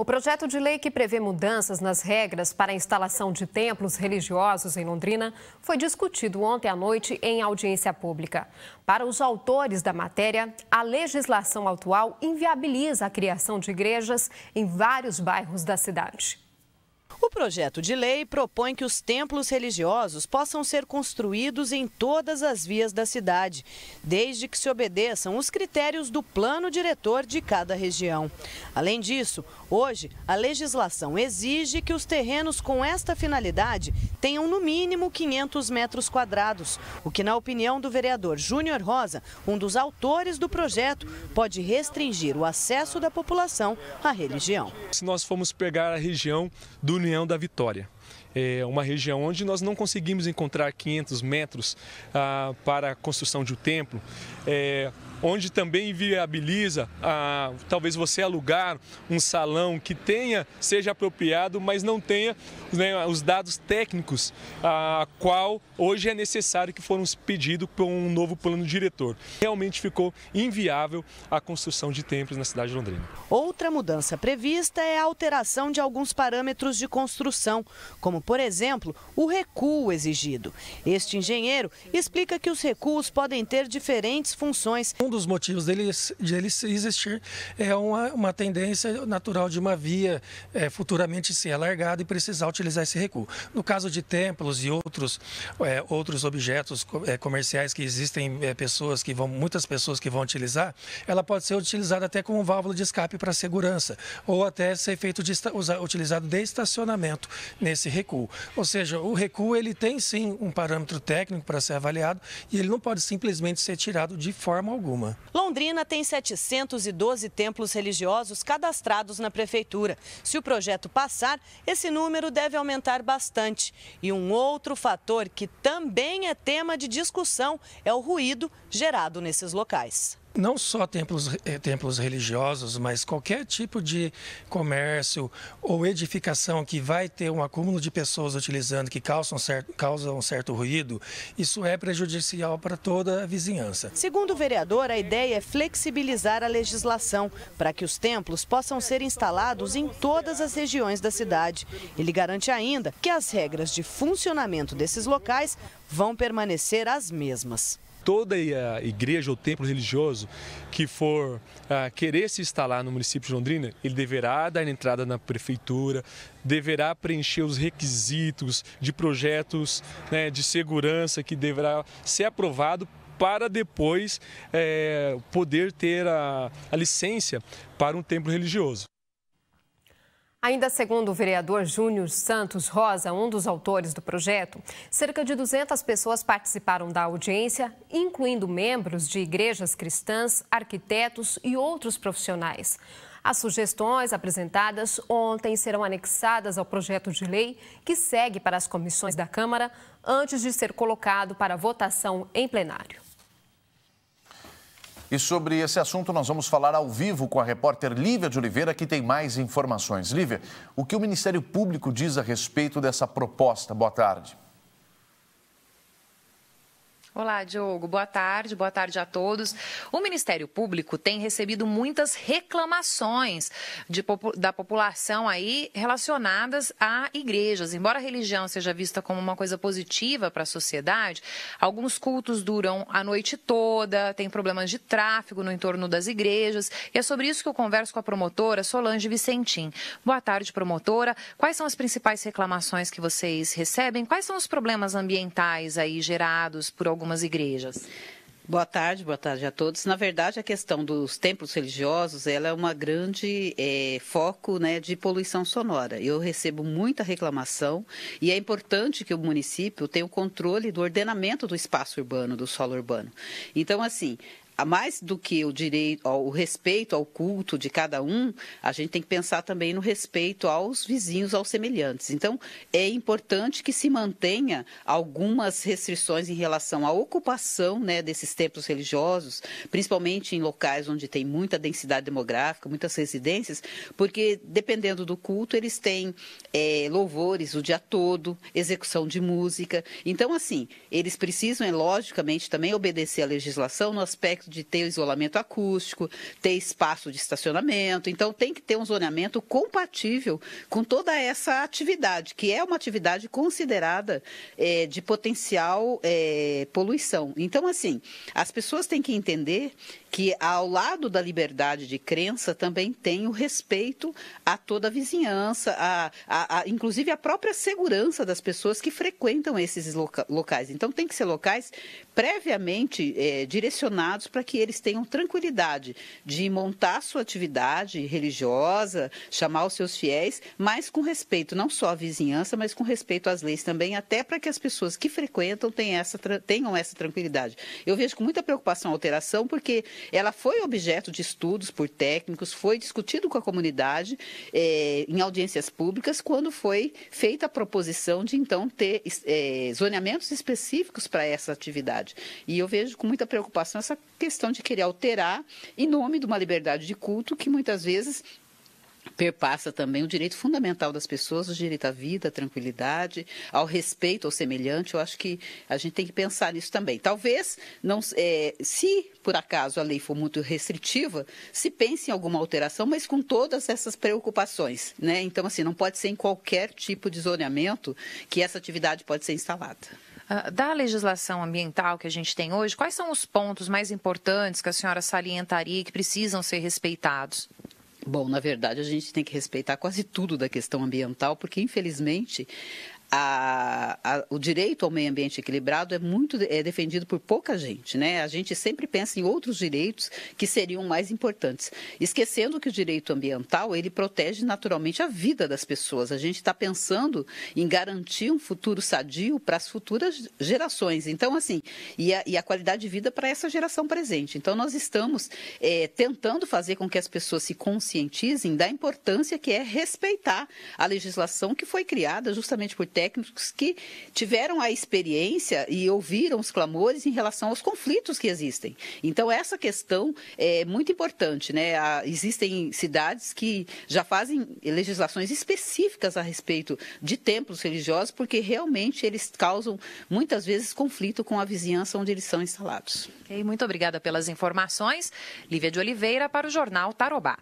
O projeto de lei que prevê mudanças nas regras para a instalação de templos religiosos em Londrina foi discutido ontem à noite em audiência pública. Para os autores da matéria, a legislação atual inviabiliza a criação de igrejas em vários bairros da cidade. O projeto de lei propõe que os templos religiosos possam ser construídos em todas as vias da cidade, desde que se obedeçam os critérios do plano diretor de cada região. Além disso, hoje, a legislação exige que os terrenos com esta finalidade tenham no mínimo 500 metros quadrados, o que, na opinião do vereador Júnior Rosa, um dos autores do projeto, pode restringir o acesso da população à religião. Se nós formos pegar a região do União da Vitória. É uma região onde nós não conseguimos encontrar 500 metros ah, para a construção de um templo. É, onde também viabiliza a, talvez você alugar um salão que tenha, seja apropriado, mas não tenha né, os dados técnicos a qual hoje é necessário que foram pedidos por um novo plano diretor. Realmente ficou inviável a construção de templos na cidade de Londrina. Outra mudança prevista é a alteração de alguns parâmetros de construção, como, por exemplo, o recuo exigido. Este engenheiro explica que os recuos podem ter diferentes funções. Um dos motivos dele, dele existir é uma, uma tendência natural de uma via é, futuramente ser alargada e precisar utilizar esse recuo. No caso de templos e outros, é, outros objetos é, comerciais que existem é, pessoas que vão, muitas pessoas que vão utilizar, ela pode ser utilizada até como válvula de escape para segurança ou até ser feito de, usar, utilizado de estacionamento nesse recuo. Ou seja, o recuo ele tem sim um parâmetro técnico para ser avaliado e ele não pode simplesmente ser tirado de forma alguma nenhuma. Londrina tem 712 templos religiosos cadastrados na prefeitura. Se o projeto passar, esse número deve aumentar bastante. E um outro fator que também é tema de discussão é o ruído gerado nesses locais não só templos, eh, templos religiosos, mas qualquer tipo de comércio ou edificação que vai ter um acúmulo de pessoas utilizando que causam certo, causam certo ruído, isso é prejudicial para toda a vizinhança. Segundo o vereador, a ideia é flexibilizar a legislação para que os templos possam ser instalados em todas as regiões da cidade. Ele garante ainda que as regras de funcionamento desses locais vão permanecer as mesmas toda a igreja ou templo religioso que for ah, querer se instalar no município de Londrina, ele deverá dar entrada na prefeitura, deverá preencher os requisitos de projetos né, de segurança que deverá ser aprovado para depois é, poder ter a, a licença para um templo religioso. Ainda segundo o vereador Júnior Santos Rosa, um dos autores do projeto, cerca de 200 pessoas participaram da audiência, incluindo membros de igrejas cristãs, arquitetos e outros profissionais. As sugestões apresentadas ontem serão anexadas ao projeto de lei que segue para as comissões da Câmara antes de ser colocado para votação em plenário. E sobre esse assunto, nós vamos falar ao vivo com a repórter Lívia de Oliveira, que tem mais informações. Lívia, o que o Ministério Público diz a respeito dessa proposta? Boa tarde. Olá, Diogo. Boa tarde, boa tarde a todos. O Ministério Público tem recebido muitas reclamações de, da população aí relacionadas a igrejas. Embora a religião seja vista como uma coisa positiva para a sociedade, alguns cultos duram a noite toda, tem problemas de tráfego no entorno das igrejas. E é sobre isso que eu converso com a promotora Solange Vicentim. Boa tarde, promotora. Quais são as principais reclamações que vocês recebem? Quais são os problemas ambientais aí gerados por alguns algumas igrejas. Boa tarde, boa tarde a todos. Na verdade, a questão dos templos religiosos, ela é uma grande é, foco né, de poluição sonora. Eu recebo muita reclamação e é importante que o município tenha o controle do ordenamento do espaço urbano, do solo urbano. Então, assim, mais do que o direito, o respeito ao culto de cada um, a gente tem que pensar também no respeito aos vizinhos, aos semelhantes. Então, é importante que se mantenha algumas restrições em relação à ocupação né, desses templos religiosos, principalmente em locais onde tem muita densidade demográfica, muitas residências, porque dependendo do culto, eles têm é, louvores o dia todo, execução de música. Então, assim, eles precisam, é, logicamente, também obedecer à legislação no aspecto de ter isolamento acústico, ter espaço de estacionamento. Então, tem que ter um zoneamento compatível com toda essa atividade, que é uma atividade considerada é, de potencial é, poluição. Então, assim, as pessoas têm que entender que ao lado da liberdade de crença também tem o respeito a toda a vizinhança, a, a, a inclusive a própria segurança das pessoas que frequentam esses loca locais. Então, tem que ser locais previamente é, direcionados para para que eles tenham tranquilidade de montar sua atividade religiosa, chamar os seus fiéis, mas com respeito não só à vizinhança, mas com respeito às leis também, até para que as pessoas que frequentam tenham essa, tenham essa tranquilidade. Eu vejo com muita preocupação a alteração, porque ela foi objeto de estudos por técnicos, foi discutido com a comunidade é, em audiências públicas, quando foi feita a proposição de então ter é, zoneamentos específicos para essa atividade. E eu vejo com muita preocupação essa questão de querer alterar em nome de uma liberdade de culto que muitas vezes perpassa também o direito fundamental das pessoas, o direito à vida, à tranquilidade, ao respeito ao semelhante. Eu acho que a gente tem que pensar nisso também. Talvez, não, é, se por acaso a lei for muito restritiva, se pense em alguma alteração, mas com todas essas preocupações. Né? Então, assim, não pode ser em qualquer tipo de zoneamento que essa atividade pode ser instalada. Ah, da legislação ambiental que a gente tem hoje, quais são os pontos mais importantes que a senhora salientaria que precisam ser respeitados? Bom, na verdade, a gente tem que respeitar quase tudo da questão ambiental, porque, infelizmente, a, a, o direito ao meio ambiente equilibrado é muito é defendido por pouca gente, né? A gente sempre pensa em outros direitos que seriam mais importantes, esquecendo que o direito ambiental ele protege naturalmente a vida das pessoas. A gente está pensando em garantir um futuro sadio para as futuras gerações. Então, assim, e a, e a qualidade de vida para essa geração presente. Então, nós estamos é, tentando fazer com que as pessoas se conscientizem da importância que é respeitar a legislação que foi criada justamente por técnicos que tiveram a experiência e ouviram os clamores em relação aos conflitos que existem. Então, essa questão é muito importante. Né? Há, ah, existem cidades que já fazem legislações específicas a respeito de templos religiosos, porque realmente eles causam, muitas vezes, conflito com a vizinhança onde eles são instalados. Okay, muito obrigada pelas informações. Lívia de Oliveira para o Jornal Tarobá.